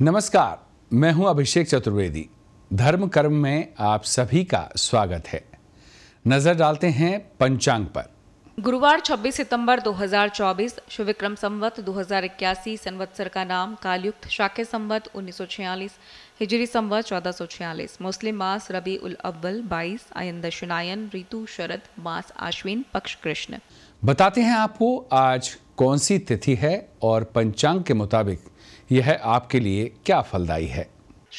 नमस्कार मैं हूं अभिषेक चतुर्वेदी धर्म कर्म में आप सभी का स्वागत है नजर डालते हैं पंचांग पर गुरुवार 26 सितंबर 2024 शिव विक्रम संवत 2081 संवत्सर का नाम कालयुक्त शाके संवत 1946 हिजरी संवत 1446 मुस्लिम मास रबी उल अव्वल 22 आयन दशनायन ऋतु शरद मास आश्विन पक्ष कृष्ण बताते हैं आपको आज कौन सी तिथि है और पंचांग के मुताबिक यह आपके लिए क्या फलदायी है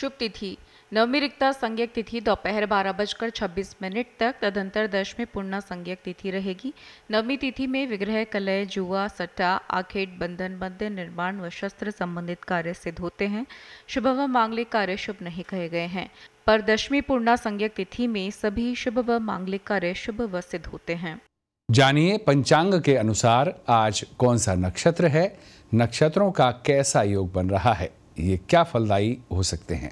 शुभ तिथि नवमी रिक्ता संज्ञक तिथि दोपहर बारह बजकर छब्बीस मिनट तक तदंतर दश में पूर्णा संज्ञक तिथि रहेगी नवमी तिथि में विग्रह कलय जुआ सट्टा आखेट बंधन मध्य निर्माण व शस्त्र संबंधित कार्य सिद्ध होते हैं शुभ व मांगलिक कार्य शुभ नहीं कहे गए हैं पर दशमी पूर्णा संज्ञक तिथि में सभी शुभ व मांगलिक कार्य शुभ व सिद्ध होते हैं जानिए पंचांग के अनुसार आज कौन सा नक्षत्र है नक्षत्रों का कैसा योग बन रहा है ये क्या फलदायी हो सकते हैं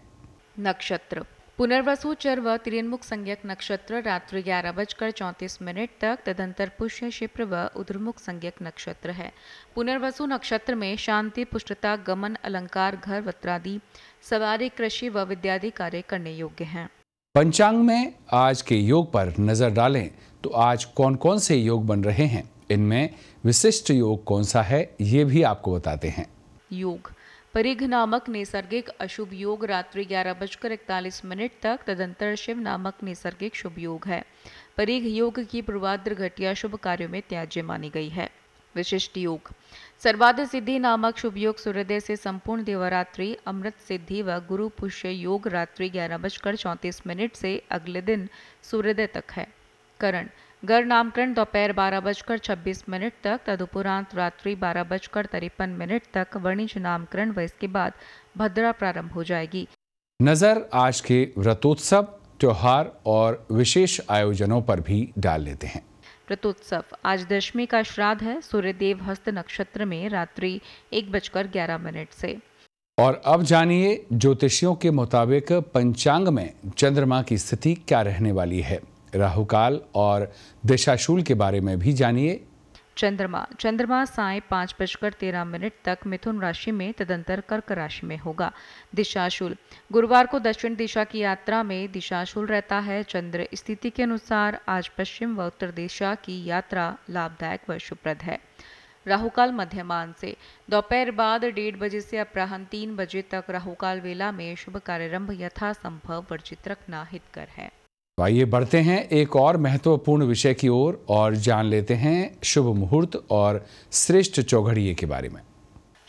नक्षत्र पुनर्वसु चर व त्रियन्मुख संज्ञक नक्षत्र रात्रि ग्यारह बजकर चौंतीस मिनट तक तदंतर पुष्य क्षिप्र व उधर्मुख संज्ञक नक्षत्र है पुनर्वसु नक्षत्र में शांति पुष्टता गमन अलंकार घर वत्रादि सवारी कृषि व विद्यादि कार्य करने योग्य हैं पंचांग में आज के योग पर नजर डालें तो आज कौन कौन से योग बन रहे हैं इनमें विशिष्ट योग कौन सा है ये भी आपको बताते हैं योग परिघ नामक नैसर्गिक अशुभ योग रात्रि ग्यारह बजकर इकतालीस मिनट तक तदंतर शिव नामक नैसर्गिक शुभ योग है परिघ योग की पूर्वाद्र घटिया शुभ कार्यों में त्याज्य मानी गई है विशिष्ट योग सर्वाध सिद्धि नामक शुभ योग सूर्योदय से संपूर्ण देवरात्रि अमृत सिद्धि व गुरु पुष्य योग रात्रि ग्यारह बजकर चौंतीस मिनट से अगले दिन सूर्योदय तक है करण गर नामकरण दोपहर बारह बजकर छब्बीस मिनट तक तदुपरांत रात्रि बारह बजकर तिरपन मिनट तक वर्णिज नामकरण व इसके बाद भद्रा प्रारंभ हो जाएगी नजर आज के व्रतोत्सव त्योहार और विशेष आयोजनों पर भी डाल लेते हैं व्रतोत्सव आज दशमी का श्राद्ध है सूर्यदेव हस्त नक्षत्र में रात्रि एक बजकर ग्यारह मिनट से और अब जानिए ज्योतिषियों के मुताबिक पंचांग में चंद्रमा की स्थिति क्या रहने वाली है राहुकाल और दिशाशूल के बारे में भी जानिए चंद्रमा चंद्रमा साय पाँच बजकर तेरह मिनट तक मिथुन राशि में तदंतर कर्क राशि में होगा दिशाशूल गुरुवार को दक्षिण दिशा की यात्रा में दिशाशूल रहता है चंद्र स्थिति के अनुसार आज पश्चिम व उत्तर दिशा की यात्रा लाभदायक व शुभप्रद है राहुकाल मध्यमान से दोपहर बाद डेढ़ बजे से अपराहन तीन बजे तक राहुकाल वेला में शुभ कार्यारंभ यथासंभव वर्जित रखना हितकर है तो आइए बढ़ते हैं एक और महत्वपूर्ण विषय की ओर और, और जान लेते हैं शुभ मुहूर्त और श्रेष्ठ चौघड़िए के बारे में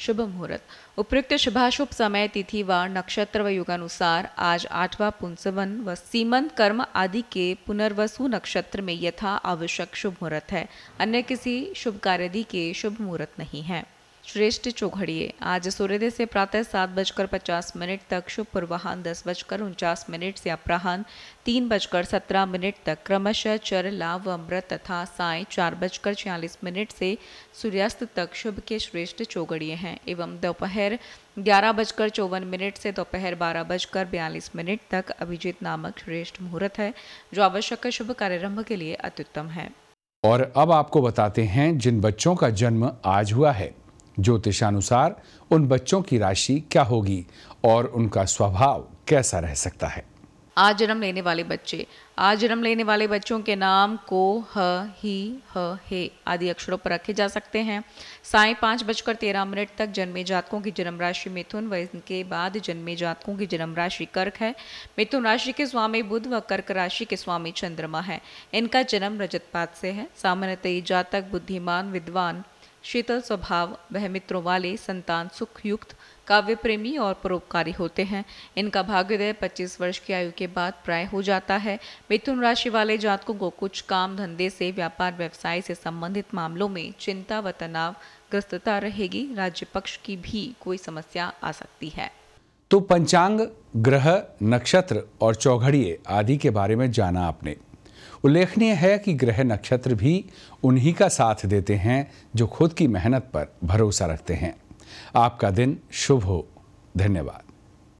शुभ मुहूर्त उपयुक्त शुभाशुभ समय तिथि व नक्षत्र व युगानुसार आज आठवां पुंसवन व सीमन कर्म आदि के पुनर्वसु नक्षत्र में यथा आवश्यक शुभ मुहूर्त है अन्य किसी शुभ कार्यदि के शुभ मुहूर्त नहीं है श्रेष्ठ चौघड़िए आज सूर्योदय से प्रातः सात बजकर पचास मिनट तक शुभ पूर्वाहन दस बजकर उनचास मिनट से अपराहन तीन बजकर सत्रह मिनट तक क्रमशः चर लाभ अमृत तथा साय चार बजकर छियालीस मिनट से सूर्यास्त तक शुभ के श्रेष्ठ चौघड़िए हैं एवं दोपहर ग्यारह बजकर चौवन मिनट से दोपहर बारह बजकर बयालीस मिनट तक अभिजीत नामक श्रेष्ठ मुहूर्त है जो आवश्यक शुभ कार्यारंभ के लिए अत्युत्तम है और अब आपको बताते हैं जिन बच्चों का जन्म आज हुआ है ज्योतिषानुसार उन बच्चों की राशि क्या होगी और उनका स्वभाव कैसा रह सकता है आज जन्म लेने वाले बच्चे आज जन्म लेने वाले बच्चों के नाम को ह ही ह हे आदि अक्षरों पर रखे जा सकते हैं साय पाँच बजकर तेरह मिनट तक जन्मे जातकों की जन्म राशि मिथुन व इनके बाद जन्मे जातकों की जन्म राशि कर्क है मिथुन राशि के स्वामी बुध व कर्क राशि के स्वामी चंद्रमा है इनका जन्म रजतपात से है सामान्यतः जातक बुद्धिमान विद्वान शीतल स्वभाव वह मित्रों वाले संतान सुखयुक्त काव्य प्रेमी और परोपकारी होते हैं इनका भाग्योदय 25 वर्ष की आयु के बाद प्राय हो जाता है मिथुन राशि वाले जातकों को कुछ काम धंधे से व्यापार व्यवसाय से संबंधित मामलों में चिंता व तनाव ग्रस्तता रहेगी राज्य पक्ष की भी कोई समस्या आ सकती है तो पंचांग ग्रह नक्षत्र और चौघड़िए आदि के बारे में जाना आपने उल्लेखनीय है कि ग्रह नक्षत्र भी उन्हीं का साथ देते हैं जो खुद की मेहनत पर भरोसा रखते हैं आपका दिन शुभ हो धन्यवाद